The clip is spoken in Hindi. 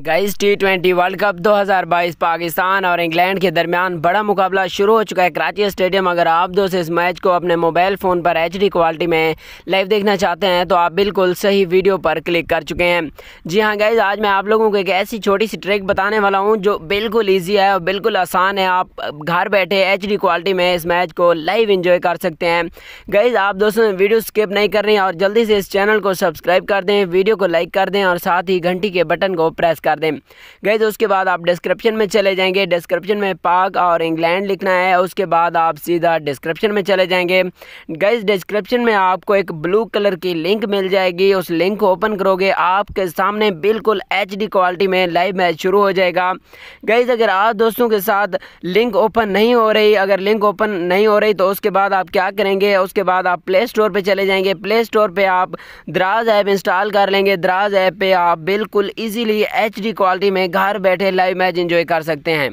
guys T twenty world cup 2022 Pakistan और इंग्लैंड के दरमियान बड़ा मुकाबला शुरू हो चुका है कराची स्टेडियम अगर आप दोस्त इस मैच को अपने मोबाइल फ़ोन पर एच क्वालिटी में लाइव देखना चाहते हैं तो आप बिल्कुल सही वीडियो पर क्लिक कर चुके हैं जी हाँ गाइस आज मैं आप लोगों को एक ऐसी छोटी सी ट्रिक बताने वाला हूँ जो बिल्कुल ईजी है और बिल्कुल आसान है आप घर बैठे एच क्वालिटी में इस मैच को लाइव इन्जॉय कर सकते हैं गाइज़ आप दोस्तों वीडियो स्किप नहीं कर रही और जल्दी से इस चैनल को सब्सक्राइब कर दें वीडियो को लाइक कर दें और साथ ही घंटी के बटन को प्रेस कर दें गए तो उसके बाद आप डिस्क्रिप्शन में चले जाएंगे डिस्क्रिप्शन में पाक और इंग्लैंड लिखना है उसके बाद आप सीधा डिस्क्रिप्शन में चले जाएंगे गए डिस्क्रिप्शन में आपको एक ब्लू कलर की लिंक मिल जाएगी उस लिंक को ओपन करोगे आपके सामने बिल्कुल एच क्वालिटी में लाइव मैच शुरू हो जाएगा गई अगर आप दोस्तों के साथ लिंक ओपन नहीं हो रही अगर लिंक ओपन नहीं हो रही तो उसके बाद आप क्या करेंगे उसके बाद आप प्ले स्टोर पर चले जाएंगे प्ले स्टोर पर आप द्राज ऐप इंस्टॉल कर लेंगे द्राज ऐप पर आप बिल्कुल इजीली एच एच क्वालिटी में घर बैठे लाइव मैच इंजॉय कर सकते हैं